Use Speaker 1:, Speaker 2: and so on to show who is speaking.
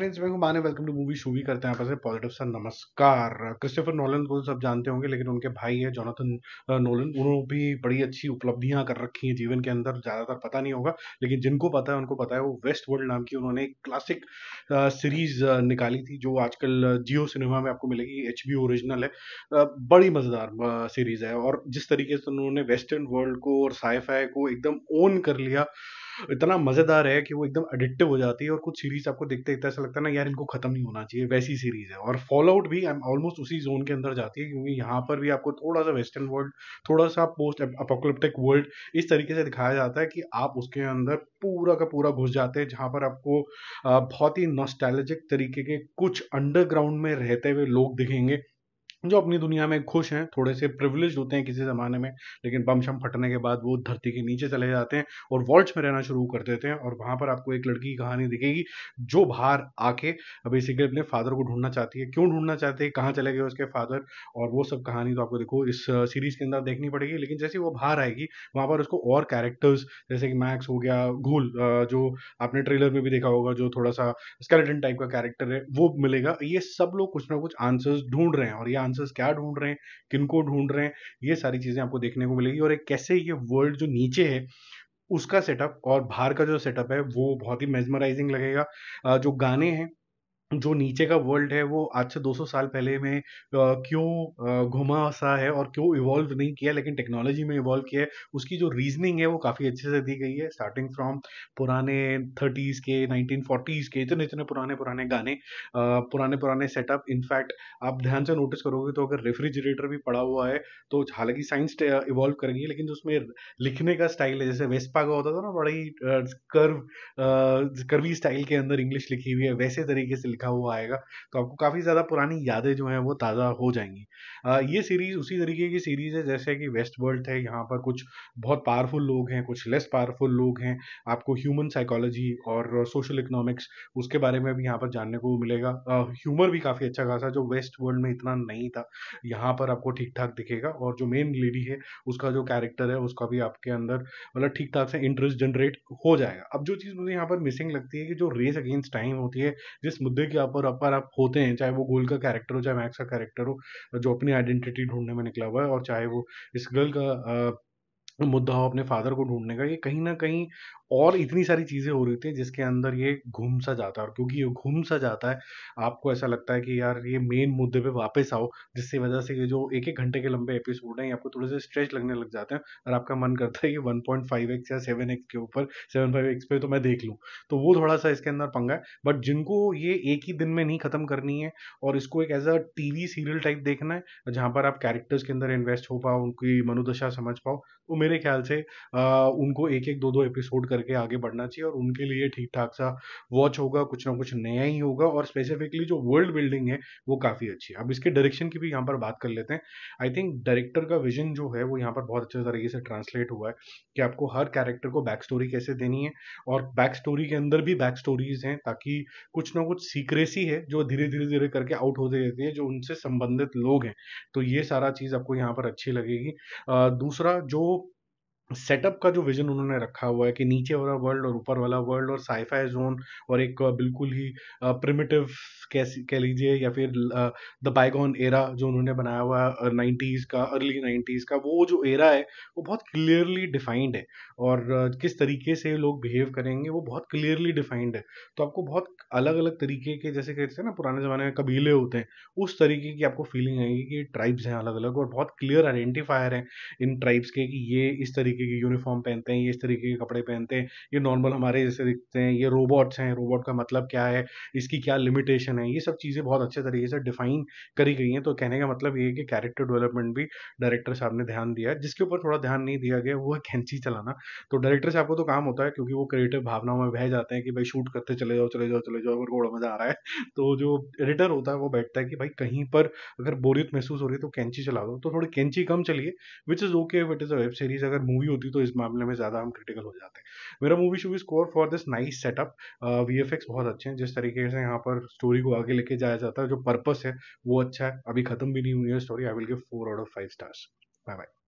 Speaker 1: welcome two movie शूवी करते हैं पॉजिटिव सर नमस्कार क्रिस्टोफर नोलन को सब जानते होंगे लेकिन उनके भाई है जोनाथन नोलन उन्होंने भी बड़ी अच्छी उपलब्धियां कर रखी हैं जीवन के अंदर ज़्यादातर पता नहीं होगा लेकिन जिनको पता है उनको पता है वो वेस्ट वर्ल्ड नाम की उन्होंने एक क्लासिक सीरीज निकाली थी जो आजकल जियो सिनेमा में आपको मिलेगी एच ओरिजिनल है बड़ी मज़ेदार सीरीज़ है और जिस तरीके से उन्होंने वेस्टर्न वर्ल्ड को और साइफाई को एकदम ओन कर लिया इतना मज़ेदार है कि वो एकदम एडिक्टिव हो जाती है और कुछ सीरीज आपको देखते देखते ऐसा लगता है ना यार इनको ख़त्म नहीं होना चाहिए वैसी सीरीज है और फॉलो आउट भी ऑलमोस्ट उसी जोन के अंदर जाती है क्योंकि यहाँ पर भी आपको थोड़ा सा वेस्टर्न वर्ल्ड थोड़ा सा पोस्ट अपोकलिप्टिक वर्ल्ड इस तरीके से दिखाया जाता है कि आप उसके अंदर पूरा का पूरा घुस जाते हैं जहाँ पर आपको बहुत ही नॉस्टैलजिक तरीके के कुछ अंडरग्राउंड में रहते हुए लोग दिखेंगे जो अपनी दुनिया में खुश हैं थोड़े से प्रिविलेज होते हैं किसी ज़माने में लेकिन बम शम फटने के बाद वो धरती के नीचे चले जाते हैं और वॉल्ट में रहना शुरू कर देते हैं और वहाँ पर आपको एक लड़की की कहानी दिखेगी जो बाहर आके बेसिकली अपने फादर को ढूंढना चाहती है क्यों ढूंढना चाहती है कहाँ चले गए उसके फादर और वो सब कहानी तो आपको देखो इस सीरीज़ के अंदर देखनी पड़ेगी लेकिन जैसे वो बाहर आएगी वहाँ पर उसको और कैरेक्टर्स जैसे कि मैक्स हो गया घूल जो आपने ट्रेलर में भी देखा होगा जो थोड़ा सा स्केलेटन टाइप का कैरेक्टर है वो मिलेगा ये सब लोग कुछ ना कुछ आंसर्स ढूंढ रहे हैं और ये आंसर्स क्या ढूंढ रहे हैं किनको ढूंढ रहे हैं ये सारी चीज़ें आपको देखने को मिलेगी और एक कैसे ये वर्ल्ड जो नीचे है उसका सेटअप और बाहर का जो सेटअप है वो बहुत ही मेजमराइजिंग लगेगा जो गाने हैं जो नीचे का वर्ल्ड है वो आज से 200 साल पहले में क्यों घुमा सा है और क्यों इवॉल्व नहीं किया लेकिन टेक्नोलॉजी में इवॉल्व किया है उसकी जो रीजनिंग है वो काफ़ी अच्छे से दी गई है स्टार्टिंग फ्रॉम पुराने थर्टीज़ के नाइनटीन फोर्टीज़ के इतने इतने पुराने पुराने गाने पुराने पुराने सेटअप इनफैक्ट आप ध्यान से नोटिस करोगे तो अगर रेफ्रिजरेटर भी पड़ा हुआ है तो हालांकि साइंस इवॉल्व करेंगी लेकिन जो उसमें लिखने का स्टाइल है जैसे वेस्पा का होता था ना बड़ा ही कर्व कर्वी स्टाइल के अंदर इंग्लिश लिखी हुई है वैसे तरीके से लिखा हुआ आएगा तो आपको काफ़ी ज़्यादा पुरानी यादें जो हैं वो ताज़ा हो जाएंगी आ, ये सीरीज़ उसी तरीके की सीरीज़ है जैसे कि वेस्ट वर्ल्ड है यहाँ पर कुछ बहुत पावरफुल लोग हैं कुछ लेस पावरफुल लोग हैं आपको ह्यूमन साइकोलॉजी और सोशल इकनॉमिक्स उसके बारे में भी यहाँ पर जानने को मिलेगा ह्यूमर भी काफ़ी अच्छा खासा जो वेस्ट वर्ल्ड में इतना नहीं था यहाँ पर आपको ठीक ठाक दिखेगा और जो मेन लेडी है उसका जो कैरेक्टर है उसका भी आपके अंदर मतलब ठीक ठाक से इंटरेस्ट जनरेट हो जाएगा अब जो चीज़ मुझे यहाँ पर मिसिंग लगती है कि जो रेस अगेंस्ट टाइम होती है जिस मुद्दे के अपर अपर आप होते हैं चाहे वो गोल का कैरेक्टर हो चाहे मैक्स का कैरेक्टर हो जो अपनी आइडेंटिटी ढूंढने में निकला हुआ है और चाहे वो इस गर्ल का मुद्दा हो अपने फादर को ढूंढने का ये कहीं ना कहीं और इतनी सारी चीज़ें हो रही थी जिसके अंदर ये घूम सा जाता है और क्योंकि ये घूम सा जाता है आपको ऐसा लगता है कि यार ये मेन मुद्दे पे वापस आओ जिससे वजह से ये जो एक एक घंटे के लंबे एपिसोड हैं आपको थोड़े से स्ट्रेच लगने लग जाते हैं और आपका मन करता है कि वन पॉइंट फाइव एक्स या सेवन एक्स के ऊपर सेवन फाइव एक्स पे तो मैं देख लूँ तो वो थोड़ा सा इसके अंदर पंगा है बट जिनको ये एक ही दिन में नहीं ख़त्म करनी है और इसको एक as a T V serial type देखना है जहाँ पर आप कैरेक्टर्स के अंदर इन्वेस्ट हो पाओ उनकी मनोदशा समझ पाओ तो मेरे ख्याल से उनको एक एक दो दो एपिसोड कर करके आगे बढ़ना चाहिए और उनके लिए ठीक ठाक सा वॉच होगा कुछ ना कुछ नया ही होगा और स्पेसिफिकली जो वर्ल्ड बिल्डिंग है वो काफ़ी अच्छी है अब इसके डायरेक्शन की भी यहाँ पर बात कर लेते हैं आई थिंक डायरेक्टर का विजन जो है वो यहाँ पर बहुत अच्छे तरीके से ट्रांसलेट हुआ है कि आपको हर कैरेक्टर को बैक स्टोरी कैसे देनी है और बैक स्टोरी के अंदर भी बैक स्टोरीज हैं ताकि कुछ ना कुछ सीक्रेसी है जो धीरे धीरे धीरे करके आउट होते रहती है जो उनसे संबंधित लोग हैं तो ये सारा चीज़ आपको यहाँ पर अच्छी लगेगी दूसरा जो सेटअप का जो विजन उन्होंने रखा हुआ है कि नीचे वाला वर्ल्ड और ऊपर वाला वर्ल्ड और साइफाई जोन और एक बिल्कुल ही प्रिमिटिव कह कह लीजिए या फिर द बाइगॉन एरा जो उन्होंने बनाया हुआ नाइन्टीज़ का अर्ली नाइन्टीज़ का वो जो एरा है वो बहुत क्लियरली डिफाइंड है और किस तरीके से लोग बिहेव करेंगे वो बहुत क्लियरली डिफाइंड है तो आपको बहुत अलग अलग तरीके के जैसे कहते हैं ना पुराने ज़माने में कबीले होते हैं उस तरीके की आपको फीलिंग आएगी कि ट्राइब्स हैं अलग अलग और बहुत क्लियर आइडेंटिफायर हैं इन ट्राइब्स के कि ये इस तरीके तरीके की यूनिफॉर्म पहनते हैं ये इस तरीके के कपड़े पहनते हैं ये नॉर्मल हमारे जैसे दिखते हैं ये रोबोट्स हैं रोबोट का मतलब क्या है इसकी क्या लिमिटेशन है ये सब चीज़ें बहुत अच्छे तरीके से डिफाइन करी गई हैं तो कहने का मतलब ये है कि कैरेक्टर डेवलपमेंट भी डायरेक्टर साहब ने ध्यान दिया जिसके ऊपर थोड़ा ध्यान नहीं दिया गया वो है कैंची चलाना तो डायरेक्टर साहब को तो काम होता है क्योंकि वो क्रिएटिव भावनाओं में बह जाते हैं कि भाई शूट करते चले जाओ चले जाओ चले जाओ अगर घोड़ा मज़ा आ रहा है तो जो एडिटर होता है वो बैठता है कि भाई कहीं पर अगर बोरियत महसूस हो रही है तो कैंची चला दो तो थोड़ी कैंची कम चलिए which is okay it is a web series अगर मूवी होती तो इस मामले में ज़्यादा हम क्रिटिकल हो जाते हैं मेरा मूवी शूवी score for this nice setup V F X बहुत अच्छे हैं जिस तरीके से यहाँ पर स्टोरी को आगे लेके जाया जाता है जो पर्पस है वो अच्छा है अभी खत्म भी नहीं हुई है story I will give four out of five stars bye bye